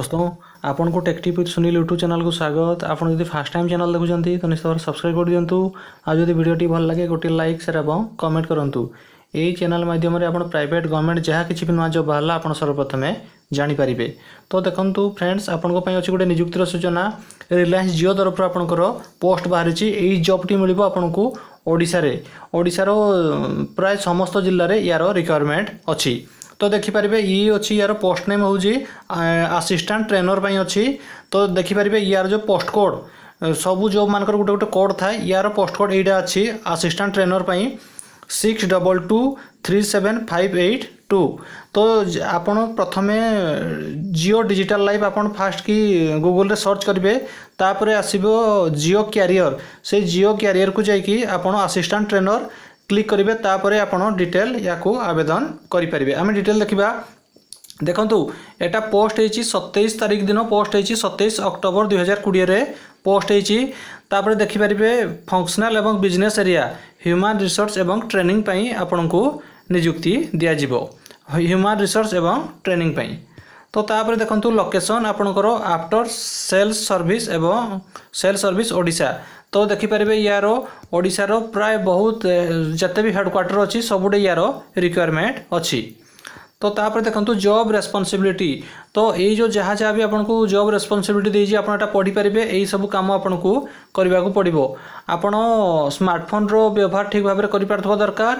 दोस्तों आपन को tech tip with Sunil YouTube channel को स्वागत आप जब फास्ट टाइम चैनल देखुंट तो निश्चित भाव सब्सक्राइब कर दिंतु आज जब भिडियोटी भल लगे गोटे लाइक सेयर और कमेंट करूँ এই চ্যানেল মাধ্যমে আপনার প্রাইভেট গভর্নমেন্ট যা কিছু নয় জব বাহারা আপনার সর্বপ্রথমে জাঁপারে তো দেখুন ফ্রেন্ডস আপনার অনেক গোটে নিযুক্তির সূচনা রিলায়েন্স জিও তরফ আপনার পোস্ট বাহারি এই জবটি মিলব আপনার ওড়শার ওড়শার প্রায় সমস্ত জেলার ইয়ার রিকোয়ারমেন্ট অ তো ଦେଖିପାରିବେ ଇ ଅଛି ୟାର ପୋଷ୍ଟ ନେମ୍ ହେଉଛି ଆସିଷ୍ଟାଣ୍ଟ ଟ୍ରେନର୍ ପାଇଁ ଅଛି ତ ଦେଖିପାରିବେ ୟାର ଯେଉଁ ପୋଷ୍ଟ କୋଡ଼ ସବୁ ଜବ୍ମାନଙ୍କର ଗୋଟେ ଗୋଟେ କୋଡ଼ ଥାଏ ୟାର ପୋଷ୍ଟ କୋଡ଼ ଏଇଟା ଅଛି ଆସିଷ୍ଟାଣ୍ଟ ଟ୍ରେନର୍ ପାଇଁ six double two three seven five eight two তো আপন প্রথমে জিও ডিজিটাল লাইফ আপন ফার্স্ট কি গুগলরে সর্চ করবে তাপরে আসব জিও ক্যারিয়র সেই জিও ক্যারিয়র কু যাই আপন আসিষ্টাট ট্রেনর ক্লিক করবে তাপরে আপনার ডিটেল ইয়াকু আবেদন করে পারে আমি ডিটেল দেখা দেখন্তু এটা পোস্ট হয়েছি সতেইশ তারিখ দিন পোস্ট হয়েছি সতেইশ অক্টোবর দুই হাজার কোড়িয়ে পোস্ট হয়েছি তাপরে দেখিপারে ফংশনাল এবং বিজনেস এরিয়া হ্যুমান রিসোর্স এবং ট্রেনিং পাই আপনার নিযুক্তি দিয়া যাব হ্যুমান রিসোর্স এবং ট্রেনিং পাই তো তাপরে দেখুন লোকেসন আপনার আফটর সেলস সর্ভিস এবং সেলস সর্ভিস ওড়শা ତ ଦେଖିପାରିବେ ୟାର ଓଡ଼ିଶାର ପ୍ରାୟ ବହୁତ ଯେତେ ବି ହେଡ଼କ୍ୱାର୍ଟର ଅଛି ସବୁଠି ୟାର ରିକ୍ୱାରମେଣ୍ଟ ଅଛି ତ ତାପରେ ଦେଖନ୍ତୁ ଜବ୍ ରେସ୍ପନ୍ସିବିଲିଟି ତ ଏଇ ଯେଉଁ ଯାହା ଯାହା ବି ଆପଣଙ୍କୁ ଜବ୍ ରେସ୍ପନ୍ସିବିଲିଟି ଦେଇଛି ଆପଣ ଏଇଟା ପଢ଼ିପାରିବେ ଏହିସବୁ କାମ ଆପଣଙ୍କୁ କରିବାକୁ ପଡ଼ିବ ଆପଣ ସ୍ମାର୍ଟଫୋନ୍ର ବ୍ୟବହାର ଠିକ୍ ଭାବରେ କରିପାରୁଥିବା ଦରକାର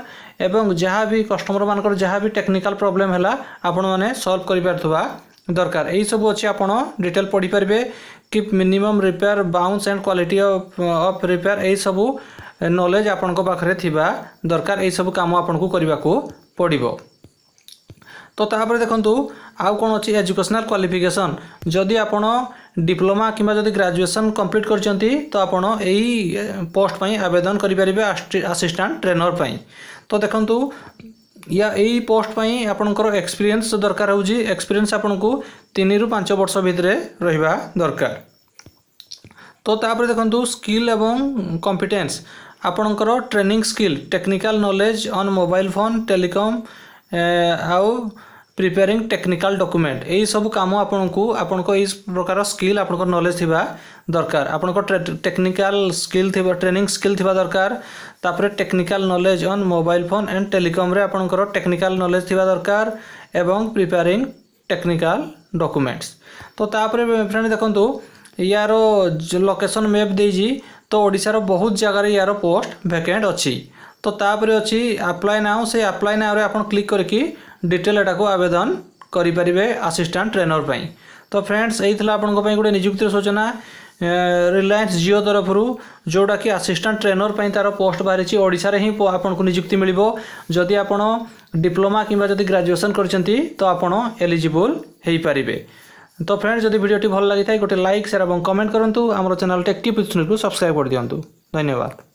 ଏବଂ ଯାହା ବି କଷ୍ଟମରମାନଙ୍କର ଯାହା ବି ଟେକ୍ନିକାଲ୍ ପ୍ରୋବ୍ଲେମ୍ ହେଲା ଆପଣମାନେ ସଲ୍ଭ କରିପାରୁଥିବା দরকার এই সব আছে আপন ডিটেল পড়ি পারবে keep minimum repair bounce and quality of of repair এই সব নলেজ আপনার পাখে থিবা দরকার এই সব কাম আপনার করা পড়ব তো তাপরে দেখুন আউ কোণ অছি এজুকেশনাল কোয়ালিফিকেসন যদি আপনার ডিপ্লোমা কিংবা যদি গ্রাজুয়েসন কমপ্লিট করছেন তো আপনার এই পোস্ট পাই আবেদন করে পারে আসিষ্টাট ট্রেনর পাই তো দেখুন या ଏଇ ପୋଷ୍ଟ ପାଇଁ ଆପଣଙ୍କର ଏକ୍ସପିରିଏନ୍ସ ଦରକାର ହେଉଛି ଏକ୍ସପିରିଏନ୍ସ ଆପଣଙ୍କୁ ତିନିରୁ ପାଞ୍ଚ ବର୍ଷ ଭିତରେ ରହିବା ଦରକାର ତ ତାପରେ ଦେଖନ୍ତୁ ସ୍କିଲ୍ ଏବଂ କମ୍ପିଟେନ୍ସ ଆପଣଙ୍କର training skill technical knowledge on mobile phone telecom ଆଉ প্রিপেয়ারিং ଟେକ୍ନିକାଲ ଡକୁମେଣ୍ଟ ଏହିସବୁ କାମ ଆପଣଙ୍କୁ ଆପଣଙ୍କ ଏହି ପ୍ରକାର ସ୍କିଲ୍ ଆପଣଙ୍କ ନଲେଜ୍ ଥିବା ଦରକାର ଆପଣଙ୍କ ଟେକ୍ନିକାଲ ସ୍କିଲ୍ ଥିବା ଟ୍ରେନିଂ ସ୍କିଲ୍ ଥିବା ଦରକାର ତାପରେ technical knowledge on mobile phone and ଟେଲିକମ୍ରେ ଆପଣଙ୍କର ଟେକ୍ନିକାଲ ନଲେଜ୍ ଥିବା ଦରକାର ଏବଂ ପ୍ରିପେୟାରିଂ ଟେକ୍ନିକାଲ ଡକୁମେଣ୍ଟସ୍ ତ ତାପରେ ଫ୍ରେଣ୍ଡ ଦେଖନ୍ତୁ ୟାର ଲୋକେସନ୍ ମ୍ୟାପ୍ ଦେଇଛି ତ ଓଡ଼ିଶାର ବହୁତ ଜାଗାରେ ୟାର ପୋଷ୍ଟ ଭ୍ୟାକେଣ୍ଟ ଅଛି ତ ତାପରେ ଅଛି ଆପ୍ଲାଏ ନାଓ ସେ ଆପ୍ଲାଏ ନାଓରେ ଆପଣ କ୍ଲିକ୍ କରିକି ଡିଟେଲ୍ ଏଟାକୁ ଆବେଦନ କରିପାରିବେ ଆସିଷ୍ଟାଣ୍ଟ ଟ୍ରେନର୍ ପାଇଁ ତ ଫ୍ରେଣ୍ଡସ୍ ଏଇ ଥିଲା ଆପଣଙ୍କ ପାଇଁ ଗୋଟେ ନିଯୁକ୍ତିର ସୂଚନା ରିଲାଏନ୍ସ ଜିଓ ତରଫରୁ ଯେଉଁଟାକି ଆସିଷ୍ଟାଣ୍ଟ ଟ୍ରେନର୍ ପାଇଁ ତା'ର ପୋଷ୍ଟ ବାହାରିଛି ଓଡ଼ିଶାରେ ହିଁ ଆପଣଙ୍କୁ ନିଯୁକ୍ତି ମିଳିବ ଯଦି ଆପଣ ଡିପ୍ଲୋମା କିମ୍ବା ଯଦି ଗ୍ରାଜୁଏସନ୍ କରିଛନ୍ତି ତ ଆପଣ ଏଲିଜିବୁଲ୍ ହୋଇପାରିବେ ତ ଫ୍ରେଣ୍ଡସ୍ ଯଦି ଭିଡ଼ିଓଟି ଭଲ ଲାଗିଥାଏ ଗୋଟେ ଲାଇକ୍ ସେୟାର ଏବଂ କମେଣ୍ଟ କରନ୍ତୁ ଆମର ଚ୍ୟାନେଲ୍ ଟେକ୍ଟିଭ୍ ସବସ୍କ୍ରାଇବ୍ କରିଦିଅନ୍ତୁ ଧନ୍ୟବାଦ